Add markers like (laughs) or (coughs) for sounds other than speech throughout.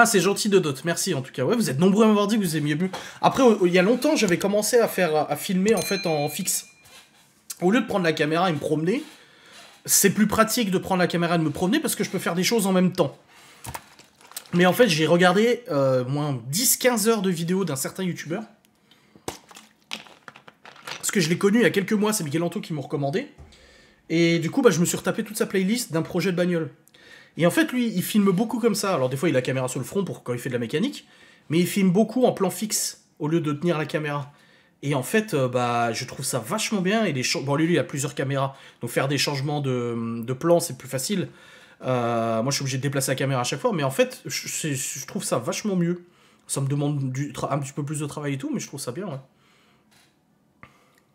Ah, c'est gentil de d'autres, merci en tout cas. Ouais, vous êtes nombreux à m'avoir dit que vous aimiez mieux. Après, il y a longtemps, j'avais commencé à faire, à filmer en fait en fixe. Au lieu de prendre la caméra et me promener, c'est plus pratique de prendre la caméra et de me promener parce que je peux faire des choses en même temps. Mais en fait, j'ai regardé euh, moins 10-15 heures de vidéos d'un certain youtubeur. Parce que je l'ai connu il y a quelques mois, c'est Miguel Anto qui m'ont recommandé. Et du coup, bah, je me suis retapé toute sa playlist d'un projet de bagnole. Et en fait, lui, il filme beaucoup comme ça. Alors des fois, il a la caméra sur le front pour quand il fait de la mécanique, mais il filme beaucoup en plan fixe au lieu de tenir la caméra. Et en fait, euh, bah, je trouve ça vachement bien. Et bon, lui, il a plusieurs caméras, donc faire des changements de, plan, c'est plus facile. Euh, moi, je suis obligé de déplacer la caméra à chaque fois, mais en fait, je, trouve ça vachement mieux. Ça me demande un petit peu plus de travail et tout, mais je trouve ça bien, ouais.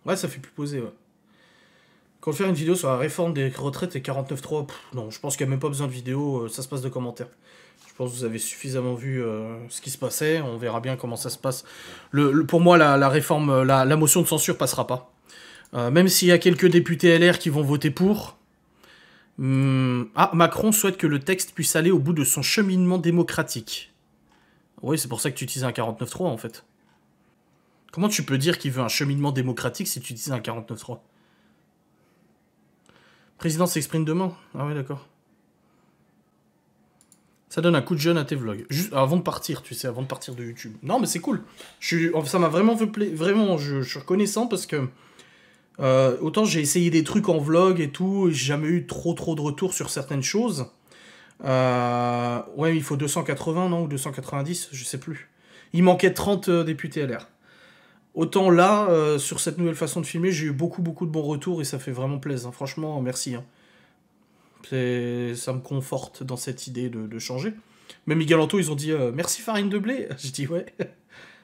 Ouais, ça fait plus poser, ouais. Quand faire une vidéo sur la réforme des retraites et 49.3, non, je pense qu'il n'y a même pas besoin de vidéo, euh, ça se passe de commentaires. Je pense que vous avez suffisamment vu euh, ce qui se passait, on verra bien comment ça se passe. pour moi, la, réforme, euh, la, motion de censure passera pas. même s'il y a quelques députés LR qui vont voter pour. Hmm, ah, Macron souhaite que le texte puisse aller au bout de son cheminement démocratique. Oui, c'est pour ça que tu utilises un 49.3 en fait. Comment tu peux dire qu'il veut un cheminement démocratique si tu utilises un 49.3 Président s'exprime demain. Ah ouais, d'accord. Ça donne un coup de jeune à tes vlogs. Juste avant de partir, tu sais, avant de partir de YouTube. Non, mais c'est cool. Je suis, ça m'a vraiment fait plaisir. Vraiment, je, suis reconnaissant parce que euh, autant j'ai essayé des trucs en vlog et tout, j'ai jamais eu trop trop de retours sur certaines choses. Euh, ouais, il faut 280, non Ou 290, je sais plus. Il manquait 30 euh, députés LR. Autant là, euh, sur cette nouvelle façon de filmer, j'ai eu beaucoup, beaucoup de bons retours et ça fait vraiment plaisir. Franchement, merci. Hein. Ça me conforte dans cette idée de, changer. Même Anto, ils ont dit euh, merci farine de blé. (laughs) J'ai dit ouais.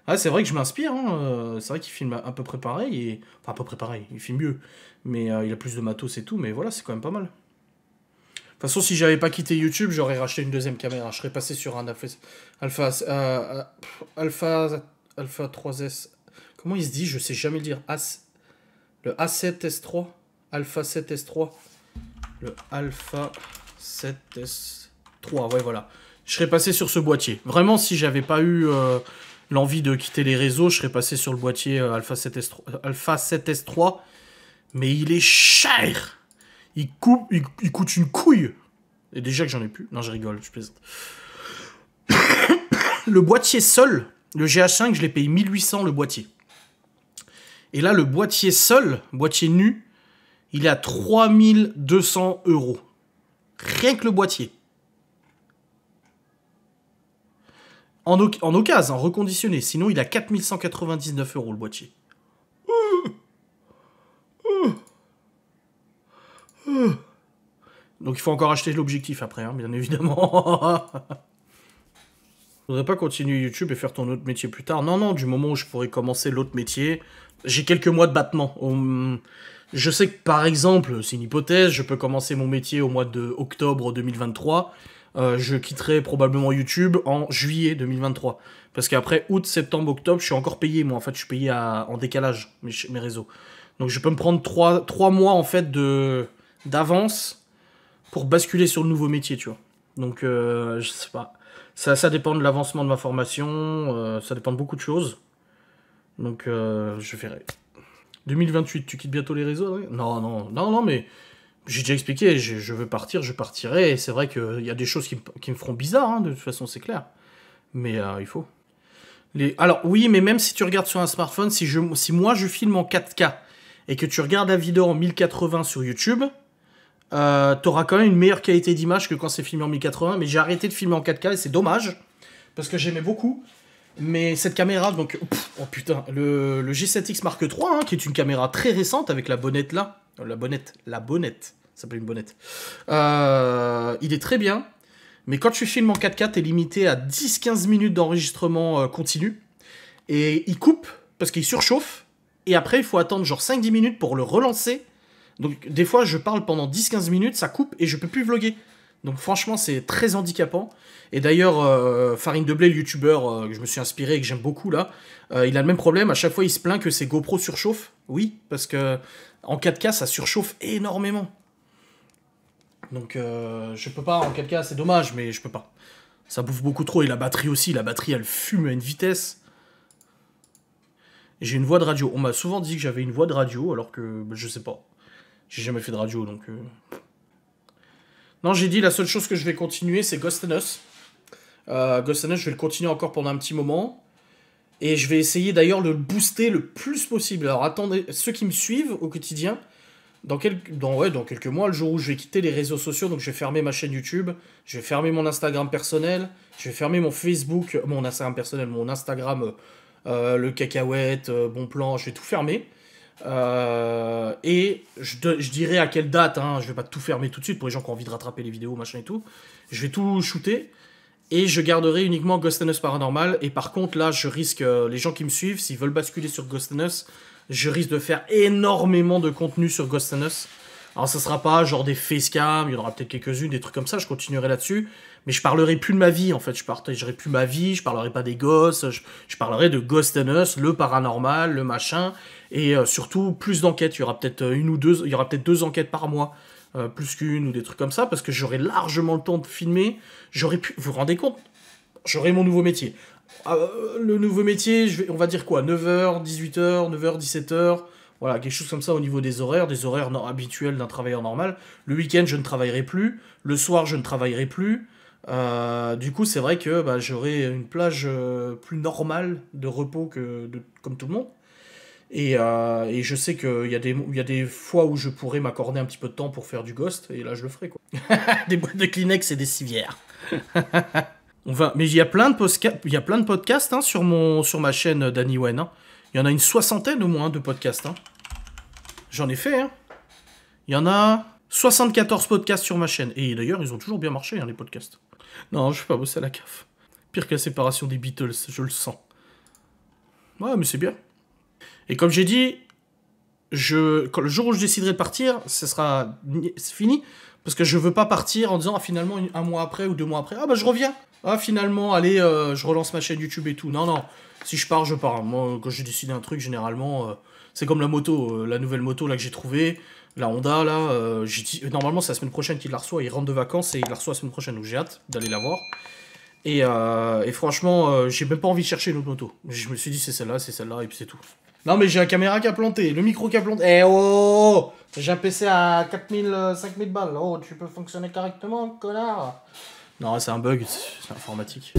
ah, c'est vrai que je m'inspire. Hein. Euh, c'est vrai qu'il filme à peu près pareil. Et... Enfin, à peu près pareil. Il filme mieux. Mais il a plus de matos et tout. Mais voilà, c'est quand même pas mal. De toute façon, si j'avais pas quitté YouTube, j'aurais racheté une deuxième caméra. Je serais passé sur un Alpha, Alpha, Alpha 3S Comment il se dit Je sais jamais le dire. le A7S3 Alpha 7S3 Le Alpha 7S3, ouais, voilà. Je serais passé sur ce boîtier. Vraiment, si j'avais pas eu euh, l'envie de quitter les réseaux, je serais passé sur le boîtier euh, Alpha 7S3. Alpha 7S3. Mais il est cher il, il, il coûte une couille Et déjà que j'en ai plus. Non, je rigole, je plaisante. (coughs) le boîtier seul, le GH5, je l'ai payé 1800 le boîtier. Et là, le boîtier seul, boîtier nu, il est à 3200 euros. Rien que le boîtier. En, en occasion, en reconditionné. Sinon, il a 4199 euros le boîtier. Donc il faut encore acheter l'objectif après, hein, bien évidemment. (laughs) voudrais pas continuer YouTube et faire ton autre métier plus tard. Non, non, du moment où je pourrais commencer l'autre métier, j'ai quelques mois de battement. Je sais que par exemple, c'est une hypothèse, je peux commencer mon métier au mois d'octobre 2023. Euh, je quitterai probablement YouTube en juillet 2023. Parce qu'après août, septembre, octobre, je suis encore payé, moi. En fait, je suis payé en décalage, mes, réseaux. Donc, je peux me prendre trois mois, en fait, d'avance pour basculer sur le nouveau métier, tu vois. Donc, euh, je sais pas. Ça, dépend de l'avancement de ma formation, euh, ça dépend de beaucoup de choses. Donc euh, je verrai. 2028, tu quittes bientôt les réseaux Non, non, non, non, mais j'ai déjà expliqué, je, veux partir, je partirai. C'est vrai qu'il euh, y a des choses qui, me feront bizarre, hein, de toute façon, c'est clair. Mais il faut. Alors oui, mais même si tu regardes sur un smartphone, si, je, si moi je filme en 4K et que tu regardes la vidéo en 1080 sur YouTube, euh, t'auras quand même une meilleure qualité d'image que quand c'est filmé en 1080. Mais j'ai arrêté de filmer en 4K et c'est dommage parce que j'aimais beaucoup. Mais cette caméra, donc, oh putain, le, G7X Mark III, hein, qui est une caméra très récente avec la bonnette là, euh, la bonnette, la bonnette, ça s'appelle une bonnette. Euh, il est très bien, mais quand tu filmes en 4K, t'es limité à 10-15 minutes d'enregistrement euh, continu. Et il coupe parce qu'il surchauffe. Et après, il faut attendre genre 5-10 minutes pour le relancer donc des fois, je parle pendant 10-15 minutes, ça coupe et je peux plus vlogger. Donc franchement, c'est très handicapant. Et d'ailleurs, euh, Farine de Blé, le youtubeur euh, que je me suis inspiré et que j'aime beaucoup là, euh, il a le même problème. À chaque fois, il se plaint que ses GoPro surchauffent. Oui, parce que en 4K, ça surchauffe énormément. Donc je peux pas en 4K, c'est dommage, mais je peux pas. Ça bouffe beaucoup trop et la batterie aussi. La batterie, elle fume à une vitesse. J'ai une voix de radio. On m'a souvent dit que j'avais une voix de radio, alors que bah, je sais pas. J'ai jamais fait de radio, donc... Euh. Non, j'ai dit, la seule chose que je vais continuer, c'est Ghost and Us. Euh, Ghost je vais le continuer encore pendant un petit moment. Et je vais essayer d'ailleurs de le booster le plus possible. Alors attendez, ceux qui me suivent au quotidien, dans, quelques, dans, ouais, dans quelques mois, le jour où je vais quitter les réseaux sociaux, donc je vais fermer ma chaîne YouTube, je vais fermer mon Instagram personnel, je vais fermer mon Facebook, mon Instagram personnel, mon Instagram, euh, le cacahuète, bon plan, je vais tout fermer. Euh, et je, je, dirai à quelle date, hein, je vais pas tout fermer tout de suite pour les gens qui ont envie de rattraper les vidéos, machin et tout. Je vais tout shooter et je garderai uniquement Ghost Paranormal. Et par contre, là, je risque, euh, les gens qui me suivent, s'ils veulent basculer sur Ghost je risque de faire énormément de contenu sur Ghost alors, hein, ce sera pas genre des facecam, il y en aura peut-être quelques-unes, des trucs comme ça, je continuerai là-dessus. Mais je parlerai plus de ma vie, en fait. Je partagerai plus ma vie, je parlerai pas des gosses, je, parlerai de Ghost le paranormal, le machin. Et euh, surtout, plus d'enquêtes. Il y aura peut-être euh, une ou deux, il y aura peut-être deux enquêtes par mois. Euh, plus qu'une ou des trucs comme ça, parce que j'aurai largement le temps de filmer. J'aurais pu. Vous vous rendez compte J'aurai mon nouveau métier. Ah, le nouveau métier, on va dire quoi 9h, 18h, 9h, 17h voilà, quelque chose comme ça au niveau des horaires, des horaires habituels d'un travailleur normal. Le week-end, je ne travaillerai plus. Le soir, je ne travaillerai plus. Euh, du coup, c'est vrai que bah, j'aurai une plage euh, plus normale de repos que comme tout le monde. Et, euh, et je sais qu'il y, a des, y a des fois où je pourrais m'accorder un petit peu de temps pour faire du ghost, et là je le ferai quoi. (laughs) des boîtes de Kleenex et des civières. (laughs) On va... Mais il y a plein de, y a plein de podcasts hein, sur, mon... sur ma chaîne Danny Wen. Hein. Il y en a une soixantaine au moins de podcasts. Hein. J'en ai fait. Hein. Il y en a 74 podcasts sur ma chaîne. Et d'ailleurs, ils ont toujours bien marché, hein, les podcasts. Non, je vais pas bosser à la CAF. Pire que la séparation des Beatles, je le sens. Ouais, mais c'est bien. Et comme j'ai dit, je, quand le jour où je déciderai de partir, ce sera fini. Parce que je veux pas partir en disant ah, finalement un mois après ou deux mois après, ah bah je reviens. Ah finalement, allez, euh, je relance ma chaîne YouTube et tout. Non, non. Si je pars, je pars. Moi, quand j'ai décidé un truc, généralement, euh, c'est comme la moto, euh, la nouvelle moto là que j'ai trouvée, la Honda là. Dit, normalement, c'est la semaine prochaine qu'il la reçoit. Il rentre de vacances et il la reçoit la semaine prochaine. Donc j'ai hâte d'aller la voir. Euh, et, franchement, euh, j'ai même pas envie de chercher une autre moto. Je me suis dit, c'est celle-là, c'est celle-là, et puis c'est tout. Non, mais j'ai la caméra qui a planté, le micro qui a planté. Eh oh, oh, oh, oh. J'ai un PC à 4000, 5000 euh, balles. Oh, tu peux fonctionner correctement, connard Non, c'est un bug, c'est informatique.